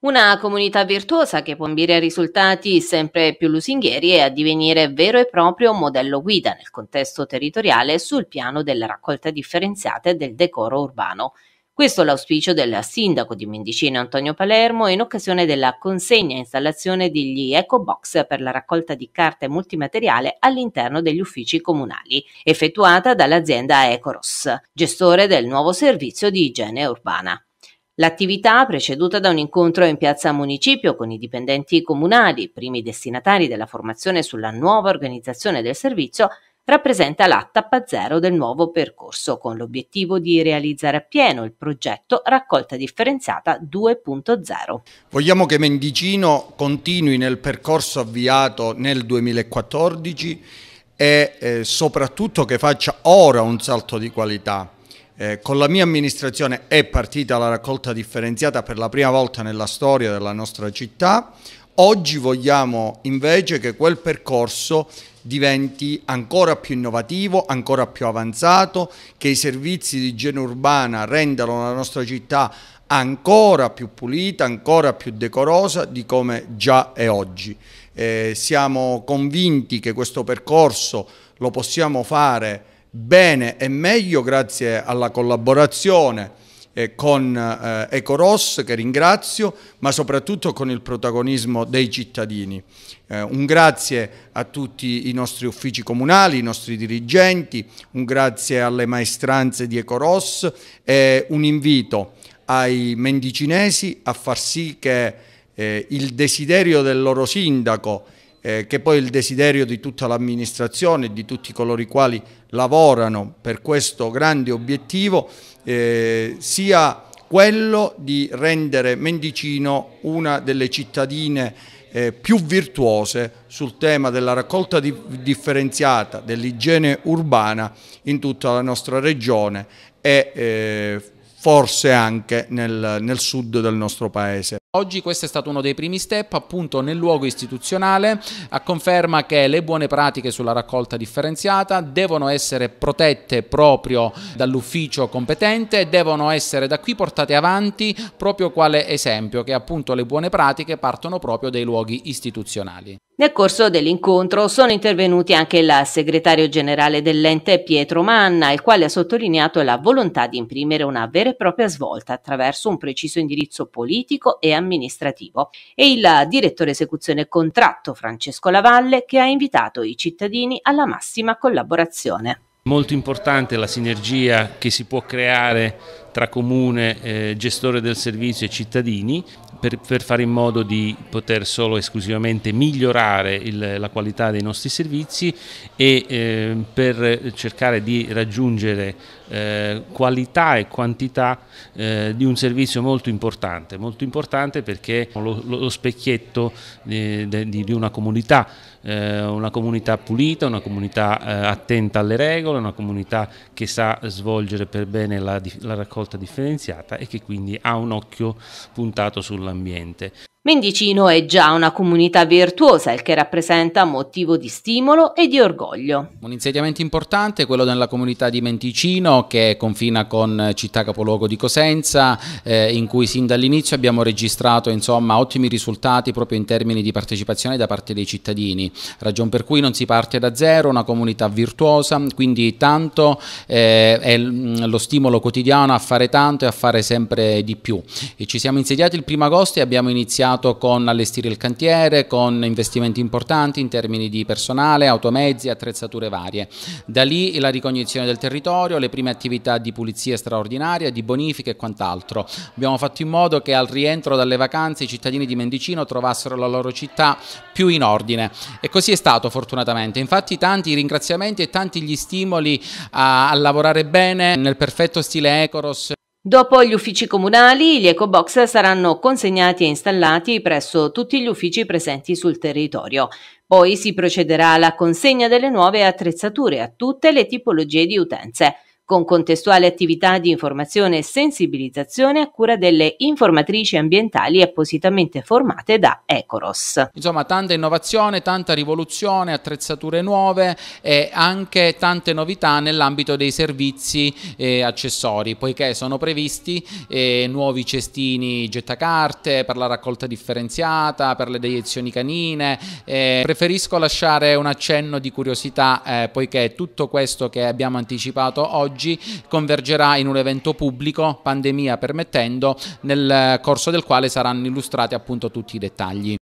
Una comunità virtuosa che può ambire a risultati sempre più lusinghieri e a divenire vero e proprio modello guida nel contesto territoriale sul piano della raccolta differenziata e del decoro urbano. Questo è l'auspicio del sindaco di Mendicino Antonio Palermo in occasione della consegna e installazione degli ecobox per la raccolta di carte multimateriale all'interno degli uffici comunali, effettuata dall'azienda Ecoros, gestore del nuovo servizio di igiene urbana. L'attività, preceduta da un incontro in piazza Municipio con i dipendenti comunali, primi destinatari della formazione sulla nuova organizzazione del servizio, rappresenta la tappa zero del nuovo percorso, con l'obiettivo di realizzare appieno il progetto Raccolta differenziata 2.0. Vogliamo che Mendicino continui nel percorso avviato nel 2014 e eh, soprattutto che faccia ora un salto di qualità eh, con la mia amministrazione è partita la raccolta differenziata per la prima volta nella storia della nostra città. Oggi vogliamo invece che quel percorso diventi ancora più innovativo, ancora più avanzato, che i servizi di igiene urbana rendano la nostra città ancora più pulita, ancora più decorosa di come già è oggi. Eh, siamo convinti che questo percorso lo possiamo fare bene e meglio grazie alla collaborazione eh, con eh, Ecoros che ringrazio, ma soprattutto con il protagonismo dei cittadini. Eh, un grazie a tutti i nostri uffici comunali, i nostri dirigenti, un grazie alle maestranze di Ecoros e un invito ai mendicinesi a far sì che eh, il desiderio del loro sindaco eh, che poi il desiderio di tutta l'amministrazione, di tutti coloro i quali lavorano per questo grande obiettivo, eh, sia quello di rendere Mendicino una delle cittadine eh, più virtuose sul tema della raccolta di differenziata, dell'igiene urbana in tutta la nostra regione e eh, forse anche nel, nel sud del nostro paese. Oggi questo è stato uno dei primi step appunto nel luogo istituzionale a conferma che le buone pratiche sulla raccolta differenziata devono essere protette proprio dall'ufficio competente e devono essere da qui portate avanti proprio quale esempio che appunto le buone pratiche partono proprio dai luoghi istituzionali. Nel corso dell'incontro sono intervenuti anche il segretario generale dell'ente Pietro Manna, il quale ha sottolineato la volontà di imprimere una vera e propria svolta attraverso un preciso indirizzo politico e amministrativo e il direttore esecuzione contratto Francesco Lavalle che ha invitato i cittadini alla massima collaborazione. Molto importante la sinergia che si può creare tra comune, eh, gestore del servizio e cittadini per, per, fare in modo di poter solo esclusivamente migliorare il, la qualità dei nostri servizi e eh, per cercare di raggiungere eh, qualità e quantità eh, di un servizio molto importante, molto importante perché lo, lo specchietto eh, di, di, di una comunità eh, una comunità pulita, una comunità attenta alle regole, una comunità che sa svolgere per bene la, la raccolta raccolta differenziata e che quindi ha un occhio puntato sull'ambiente. Mendicino è già una comunità virtuosa, il che rappresenta motivo di stimolo e di orgoglio. Un insediamento importante è quello della comunità di Mendicino, che confina con città capoluogo di Cosenza, eh, in cui sin dall'inizio abbiamo registrato insomma, ottimi risultati proprio in termini di partecipazione da parte dei cittadini, ragion per cui non si parte da zero, una comunità virtuosa, quindi tanto eh, è mm, lo stimolo quotidiano a fare tanto e a fare sempre di più. E ci siamo insediati il primo agosto e abbiamo iniziato cominciato con allestire il cantiere, con investimenti importanti in termini di personale, automezzi, attrezzature varie. Da lì la ricognizione del territorio, le prime attività di pulizia straordinaria, di bonifica e quant'altro. Abbiamo fatto in modo che al rientro dalle vacanze i cittadini di Mendicino trovassero la loro città più in ordine e così è stato fortunatamente. Infatti tanti ringraziamenti e tanti gli stimoli a, a lavorare bene nel perfetto stile Ecoros. Dopo gli uffici comunali, gli ecobox saranno consegnati e installati presso tutti gli uffici presenti sul territorio. Poi si procederà alla consegna delle nuove attrezzature a tutte le tipologie di utenze con contestuale attività di informazione e sensibilizzazione a cura delle informatrici ambientali appositamente formate da Ecoros. Insomma, tanta innovazione, tanta rivoluzione, attrezzature nuove e anche tante novità nell'ambito dei servizi e eh, accessori, poiché sono previsti eh, nuovi cestini gettacarte per la raccolta differenziata, per le deiezioni canine. Eh, preferisco lasciare un accenno di curiosità, eh, poiché tutto questo che abbiamo anticipato oggi oggi convergerà in un evento pubblico, pandemia permettendo, nel corso del quale saranno illustrati appunto tutti i dettagli.